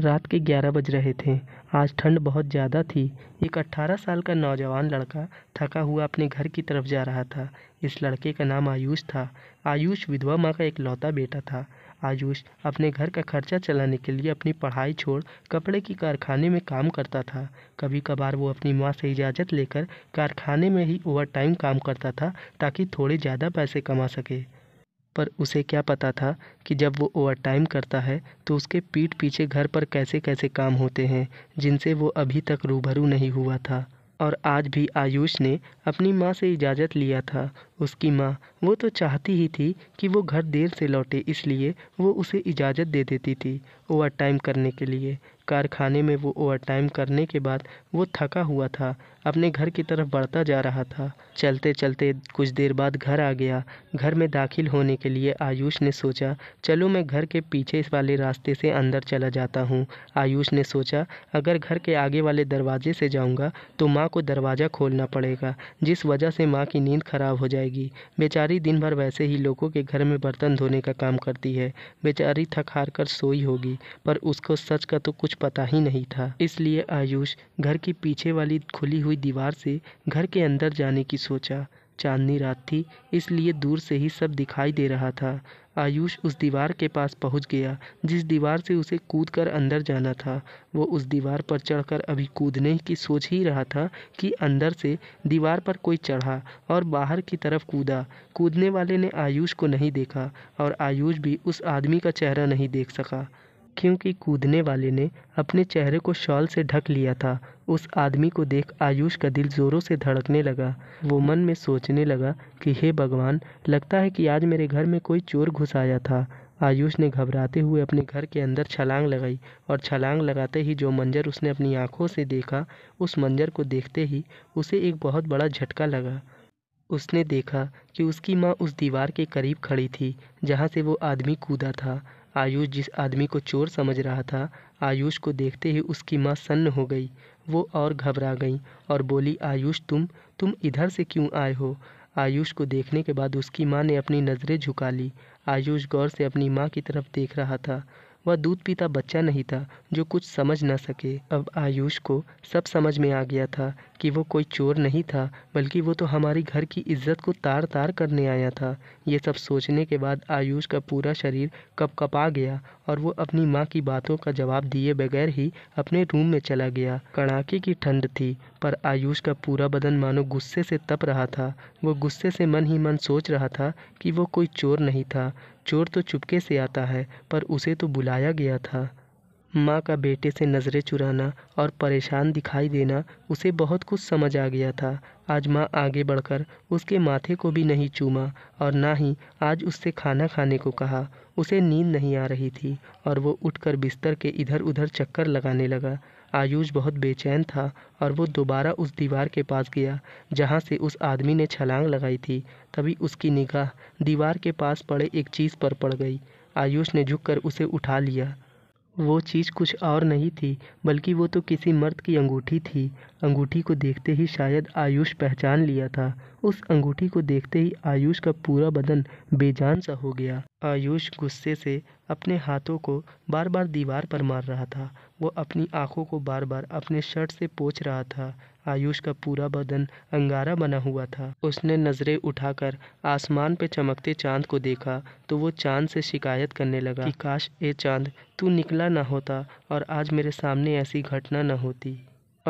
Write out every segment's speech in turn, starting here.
रात के ग्यारह बज रहे थे आज ठंड बहुत ज़्यादा थी एक अट्ठारह साल का नौजवान लड़का थका हुआ अपने घर की तरफ जा रहा था इस लड़के का नाम आयुष था आयुष विधवा माँ का एक लौता बेटा था आयुष अपने घर का खर्चा चलाने के लिए अपनी पढ़ाई छोड़ कपड़े की कारखाने में काम करता था कभी कभार वो अपनी माँ से इजाज़त लेकर कारखाने में ही ओवर टाइम काम करता था ताकि थोड़े ज़्यादा पैसे कमा सके पर उसे क्या पता था कि जब वो ओवरटाइम करता है तो उसके पीठ पीछे घर पर कैसे कैसे काम होते हैं जिनसे वो अभी तक रूबरू नहीं हुआ था और आज भी आयुष ने अपनी माँ से इजाज़त लिया था उसकी माँ वो तो चाहती ही थी कि वो घर देर से लौटे इसलिए वो उसे इजाज़त दे देती थी ओवर टाइम करने के लिए कारखाने में वो ओवर टाइम करने के बाद वो थका हुआ था अपने घर की तरफ बढ़ता जा रहा था चलते चलते कुछ देर बाद घर आ गया घर में दाखिल होने के लिए आयुष ने सोचा चलो मैं घर के पीछे इस वाले रास्ते से अंदर चला जाता हूँ आयुष ने सोचा अगर घर के आगे वाले दरवाजे से जाऊँगा तो माँ को दरवाज़ा खोलना पड़ेगा जिस वजह से माँ की नींद ख़राब हो जाएगी जाएगी बेचारी दिन भर वैसे ही लोगों के घर में बर्तन धोने का काम करती है बेचारी थक हार कर सोई होगी पर उसको सच का तो कुछ पता ही नहीं था इसलिए आयुष घर की पीछे वाली खुली हुई दीवार से घर के अंदर जाने की सोचा चांदनी रात थी इसलिए दूर से ही सब दिखाई दे रहा था आयुष उस दीवार के पास पहुंच गया जिस दीवार से उसे कूद कर अंदर जाना था वो उस दीवार पर चढ़कर अभी कूदने की सोच ही रहा था कि अंदर से दीवार पर कोई चढ़ा और बाहर की तरफ कूदा कूदने वाले ने आयुष को नहीं देखा और आयुष भी उस आदमी का चेहरा नहीं देख सका क्योंकि कूदने वाले ने अपने चेहरे को शॉल से ढक लिया था उस आदमी को देख आयुष का दिल ज़ोरों से धड़कने लगा वो मन में सोचने लगा कि हे भगवान लगता है कि आज मेरे घर में कोई चोर घुस आया था आयुष ने घबराते हुए अपने घर के अंदर छलांग लगाई और छलांग लगाते ही जो मंजर उसने अपनी आंखों से देखा उस मंजर को देखते ही उसे एक बहुत बड़ा झटका लगा उसने देखा कि उसकी माँ उस दीवार के करीब खड़ी थी जहाँ से वो आदमी कूदा था आयुष जिस आदमी को चोर समझ रहा था आयुष को देखते ही उसकी माँ सन्न हो गई वो और घबरा गई और बोली आयुष तुम तुम इधर से क्यों आए हो आयुष को देखने के बाद उसकी माँ ने अपनी नज़रें झुका ली आयुष गौर से अपनी माँ की तरफ देख रहा था वह दूध पीता बच्चा नहीं था जो कुछ समझ ना सके अब आयुष को सब समझ में आ गया था कि वो कोई चोर नहीं था बल्कि वो तो हमारी घर की इज्जत को तार तार करने आया था ये सब सोचने के बाद आयुष का पूरा शरीर कपकपा गया और वो अपनी माँ की बातों का जवाब दिए बगैर ही अपने रूम में चला गया कड़ाके की ठंड थी पर आयुष का पूरा बदन मानो गुस्से से तप रहा था वो गुस्से से मन ही मन सोच रहा था कि वो कोई चोर नहीं था चोर तो चुपके से आता है पर उसे तो बुलाया गया था माँ का बेटे से नज़रें चुराना और परेशान दिखाई देना उसे बहुत कुछ समझ आ गया था आज माँ आगे बढ़कर उसके माथे को भी नहीं चूमा और ना ही आज उससे खाना खाने को कहा उसे नींद नहीं आ रही थी और वो उठकर बिस्तर के इधर उधर चक्कर लगाने लगा आयुष बहुत बेचैन था और वो दोबारा उस दीवार के पास गया जहाँ से उस आदमी ने छलांग लगाई थी तभी उसकी निगाह दीवार के पास पड़े एक चीज़ पर पड़ गई आयुष ने झुककर उसे उठा लिया वो चीज़ कुछ और नहीं थी बल्कि वो तो किसी मर्द की अंगूठी थी अंगूठी को देखते ही शायद आयुष पहचान लिया था उस अंगूठी को देखते ही आयुष का पूरा बदन बेजान सा हो गया आयुष गुस्से से अपने हाथों को बार बार दीवार पर मार रहा था वो अपनी आंखों को बार बार अपने शर्ट से पोछ रहा था आयुष का पूरा बदन अंगारा बना हुआ था उसने नजरें उठाकर आसमान पे चमकते चांद को देखा तो वो चांद से शिकायत करने लगा कि काश ए चांद तू निकला ना होता और आज मेरे सामने ऐसी घटना ना होती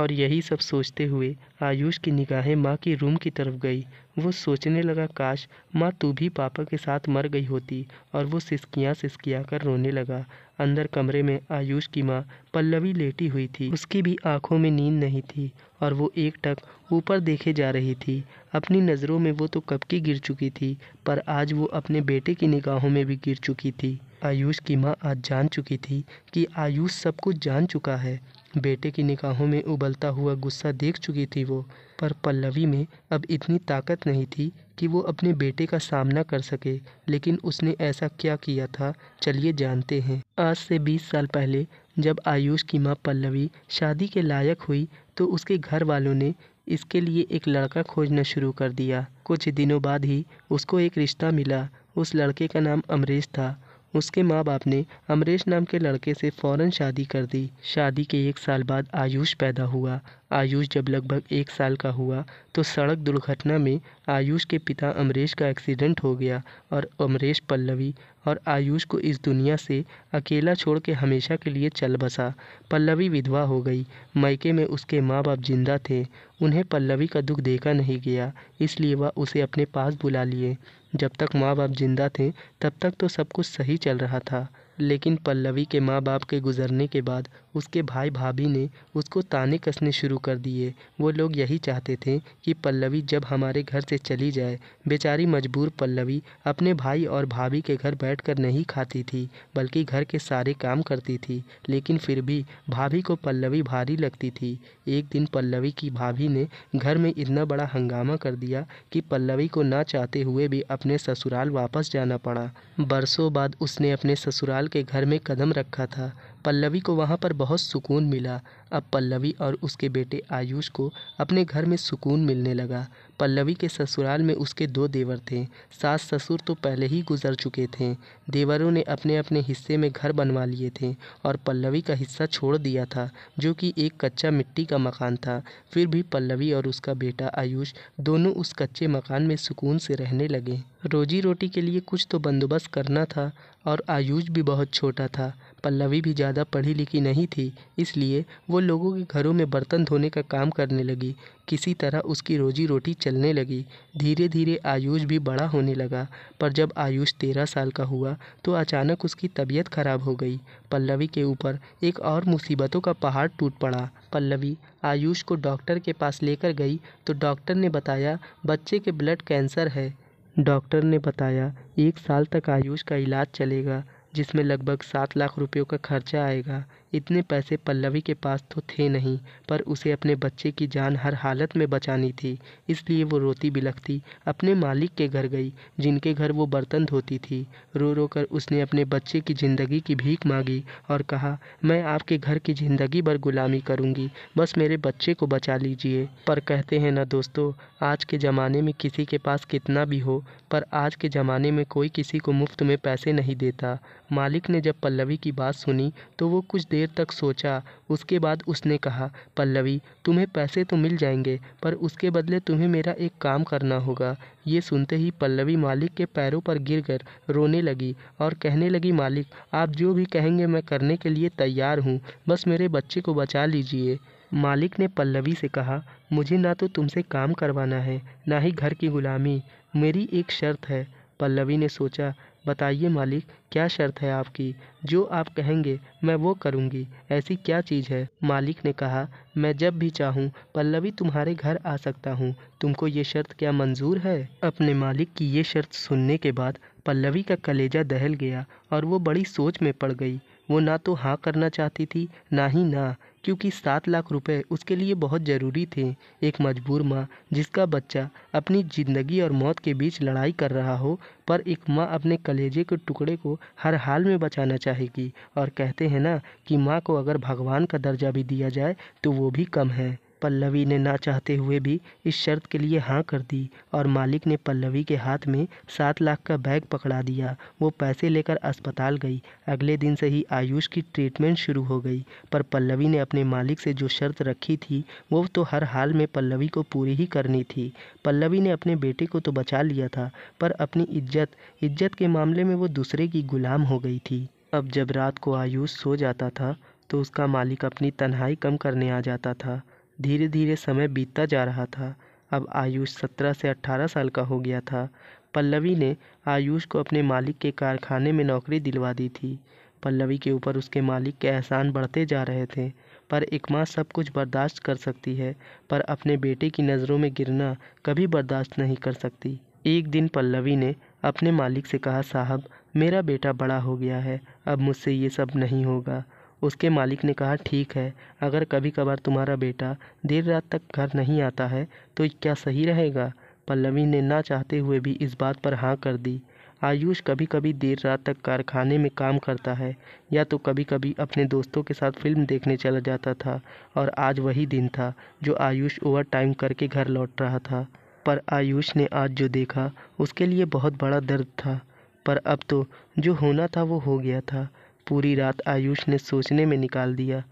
और यही सब सोचते हुए आयुष की निगाहें माँ की रूम की तरफ गई वो सोचने लगा काश माँ तू भी पापा के साथ मर गई होती और वो सिसकियाँ सिसकिया कर रोने लगा अंदर कमरे में आयुष की माँ पल्लवी लेटी हुई थी उसकी भी आंखों में नींद नहीं थी और वो एकटक ऊपर देखे जा रही थी अपनी नज़रों में वो तो कब की गिर चुकी थी पर आज वो अपने बेटे की निगाहों में भी गिर चुकी थी आयुष की माँ आज जान चुकी थी कि आयुष सब कुछ जान चुका है बेटे की निकाहों में उबलता हुआ गुस्सा देख चुकी थी वो पर पल्लवी में अब इतनी ताकत नहीं थी कि वो अपने बेटे का सामना कर सके लेकिन उसने ऐसा क्या किया था चलिए जानते हैं आज से 20 साल पहले जब आयुष की माँ पल्लवी शादी के लायक हुई तो उसके घर वालों ने इसके लिए एक लड़का खोजना शुरू कर दिया कुछ दिनों बाद ही उसको एक रिश्ता मिला उस लड़के का नाम अमरीश था उसके माँ बाप ने अमरीश नाम के लड़के से फ़ौरन शादी कर दी शादी के एक साल बाद आयुष पैदा हुआ आयुष जब लगभग एक साल का हुआ तो सड़क दुर्घटना में आयुष के पिता अमरेश का एक्सीडेंट हो गया और अमरेश पल्लवी और आयुष को इस दुनिया से अकेला छोड़ के हमेशा के लिए चल बसा पल्लवी विधवा हो गई मैके में उसके माँ बाप जिंदा थे उन्हें पल्लवी का दुख देखा नहीं गया इसलिए वह उसे अपने पास बुला लिए जब तक माँ बाप जिंदा थे तब तक तो सब कुछ सही चल रहा था लेकिन पल्लवी के माँ बाप के गुजरने के बाद उसके भाई भाभी ने उसको ताने कसने शुरू कर दिए वो लोग यही चाहते थे कि पल्लवी जब हमारे घर से चली जाए बेचारी मजबूर पल्लवी अपने भाई और भाभी के घर बैठकर नहीं खाती थी बल्कि घर के सारे काम करती थी लेकिन फिर भी भाभी को पल्लवी भारी लगती थी एक दिन पल्लवी की भाभी ने घर में इतना बड़ा हंगामा कर दिया कि पल्लवी को ना चाहते हुए भी अपने ससुराल वापस जाना पड़ा बरसों बाद उसने अपने ससुराल के घर में कदम रखा था पल्लवी को वहाँ पर बहुत सुकून मिला अब पल्लवी और उसके बेटे आयुष को अपने घर में सुकून मिलने लगा पल्लवी के ससुराल में उसके दो देवर थे सास ससुर तो पहले ही गुजर चुके थे देवरों ने अपने अपने हिस्से में घर बनवा लिए थे और पल्लवी का हिस्सा छोड़ दिया था जो कि एक कच्चा मिट्टी का मकान था फिर भी पल्लवी और उसका बेटा आयुष दोनों उस कच्चे मकान में सुकून से रहने लगे रोजी रोटी के लिए कुछ तो बंदोबस्त करना था और आयुष भी बहुत छोटा था पल्लवी भी ज़्यादा पढ़ी लिखी नहीं थी इसलिए वो लोगों के घरों में बर्तन धोने का काम करने लगी किसी तरह उसकी रोज़ी रोटी चलने लगी धीरे धीरे आयुष भी बड़ा होने लगा पर जब आयुष तेरह साल का हुआ तो अचानक उसकी तबीयत खराब हो गई पल्लवी के ऊपर एक और मुसीबतों का पहाड़ टूट पड़ा पल्लवी आयुष को डॉक्टर के पास लेकर गई तो डॉक्टर ने बताया बच्चे के ब्लड कैंसर है डॉक्टर ने बताया एक साल तक आयुष का इलाज चलेगा जिसमें लगभग सात लाख रुपयों का खर्चा आएगा इतने पैसे पल्लवी के पास तो थे नहीं पर उसे अपने बच्चे की जान हर हालत में बचानी थी इसलिए वो रोती बिलखती अपने मालिक के घर गई जिनके घर वो बर्तन धोती थी रो रो कर उसने अपने बच्चे की ज़िंदगी की भीख मांगी और कहा मैं आपके घर की ज़िंदगी भर गुलामी करूँगी बस मेरे बच्चे को बचा लीजिए पर कहते हैं ना दोस्तों आज के ज़माने में किसी के पास कितना भी हो पर आज के ज़माने में कोई किसी को मुफ्त में पैसे नहीं देता मालिक ने जब पल्लवी की बात सुनी तो वो कुछ देर देर तक सोचा उसके बाद उसने कहा पल्लवी तुम्हें पैसे तो मिल जाएंगे पर उसके बदले तुम्हें मेरा एक काम करना होगा ये सुनते ही पल्लवी मालिक के पैरों पर गिर कर रोने लगी और कहने लगी मालिक आप जो भी कहेंगे मैं करने के लिए तैयार हूँ बस मेरे बच्चे को बचा लीजिए मालिक ने पल्लवी से कहा मुझे ना तो तुमसे काम करवाना है ना ही घर की गुलामी मेरी एक शर्त है पल्लवी ने सोचा बताइए मालिक क्या शर्त है आपकी जो आप कहेंगे मैं वो करूँगी ऐसी क्या चीज़ है मालिक ने कहा मैं जब भी चाहूँ पल्लवी तुम्हारे घर आ सकता हूँ तुमको ये शर्त क्या मंजूर है अपने मालिक की ये शर्त सुनने के बाद पल्लवी का कलेजा दहल गया और वो बड़ी सोच में पड़ गई वो ना तो हाँ करना चाहती थी ना ही ना क्योंकि सात लाख रुपए उसके लिए बहुत ज़रूरी थे एक मजबूर माँ जिसका बच्चा अपनी ज़िंदगी और मौत के बीच लड़ाई कर रहा हो पर एक माँ अपने कलेजे के टुकड़े को हर हाल में बचाना चाहेगी और कहते हैं ना कि माँ को अगर भगवान का दर्जा भी दिया जाए तो वो भी कम है पल्लवी ने ना चाहते हुए भी इस शर्त के लिए हाँ कर दी और मालिक ने पल्लवी के हाथ में सात लाख का बैग पकड़ा दिया वो पैसे लेकर अस्पताल गई अगले दिन से ही आयुष की ट्रीटमेंट शुरू हो गई पर पल्लवी ने अपने मालिक से जो शर्त रखी थी वो तो हर हाल में पल्लवी को पूरी ही करनी थी पल्लवी ने अपने बेटे को तो बचा लिया था पर अपनी इज्जत इज्जत के मामले में वो दूसरे की गुलाम हो गई थी अब जब रात को आयुष सो जाता था तो उसका मालिक अपनी तन्हाई कम करने आ जाता था धीरे धीरे समय बीतता जा रहा था अब आयुष सत्रह से अट्ठारह साल का हो गया था पल्लवी ने आयुष को अपने मालिक के कारखाने में नौकरी दिलवा दी थी पल्लवी के ऊपर उसके मालिक के एहसान बढ़ते जा रहे थे पर एक माँ सब कुछ बर्दाश्त कर सकती है पर अपने बेटे की नज़रों में गिरना कभी बर्दाश्त नहीं कर सकती एक दिन पल्लवी ने अपने मालिक से कहा साहब मेरा बेटा बड़ा हो गया है अब मुझसे ये सब नहीं होगा उसके मालिक ने कहा ठीक है अगर कभी कभार तुम्हारा बेटा देर रात तक घर नहीं आता है तो क्या सही रहेगा पल्लवी ने ना चाहते हुए भी इस बात पर हाँ कर दी आयुष कभी कभी देर रात तक कारखाने में काम करता है या तो कभी कभी अपने दोस्तों के साथ फिल्म देखने चला जाता था और आज वही दिन था जो आयुष ओवर टाइम करके घर लौट रहा था पर आयुष ने आज जो देखा उसके लिए बहुत बड़ा दर्द था पर अब तो जो होना था वो हो गया था पूरी रात आयुष ने सोचने में निकाल दिया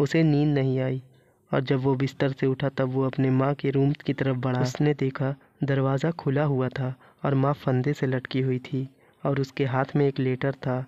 उसे नींद नहीं आई और जब वो बिस्तर से उठा तब वो अपने माँ के रूम की तरफ बढ़ा उसने देखा दरवाज़ा खुला हुआ था और माँ फंदे से लटकी हुई थी और उसके हाथ में एक लेटर था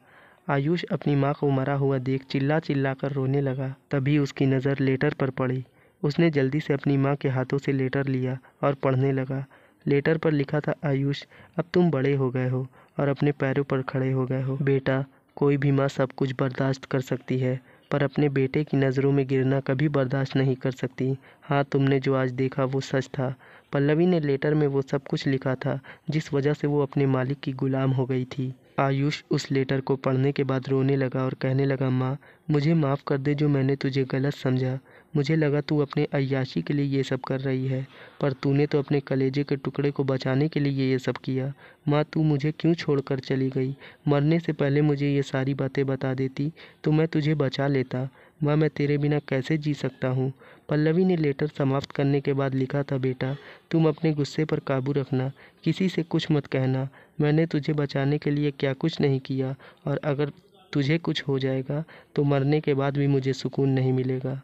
आयुष अपनी माँ को मरा हुआ देख चिल्ला चिल्ला कर रोने लगा तभी उसकी नज़र लेटर पर पड़ी उसने जल्दी से अपनी माँ के हाथों से लेटर लिया और पढ़ने लगा लेटर पर लिखा था आयुष अब तुम बड़े हो गए हो और अपने पैरों पर खड़े हो गए हो बेटा कोई भी माँ सब कुछ बर्दाश्त कर सकती है पर अपने बेटे की नज़रों में गिरना कभी बर्दाश्त नहीं कर सकती हाँ तुमने जो आज देखा वो सच था पल्लवी ने लेटर में वो सब कुछ लिखा था जिस वजह से वो अपने मालिक की गुलाम हो गई थी आयुष उस लेटर को पढ़ने के बाद रोने लगा और कहने लगा माँ मुझे माफ़ कर दे जो मैंने तुझे गलत समझा मुझे लगा तू अपने अयाशी के लिए ये सब कर रही है पर तूने तो अपने कलेजे के टुकड़े को बचाने के लिए ये सब किया माँ तू मुझे क्यों छोड़कर चली गई मरने से पहले मुझे ये सारी बातें बता देती तो मैं तुझे बचा लेता माँ मैं तेरे बिना कैसे जी सकता हूँ पल्लवी ने लेटर समाप्त करने के बाद लिखा था बेटा तुम अपने गुस्से पर काबू रखना किसी से कुछ मत कहना मैंने तुझे बचाने के लिए क्या कुछ नहीं किया और अगर तुझे कुछ हो जाएगा तो मरने के बाद भी मुझे सुकून नहीं मिलेगा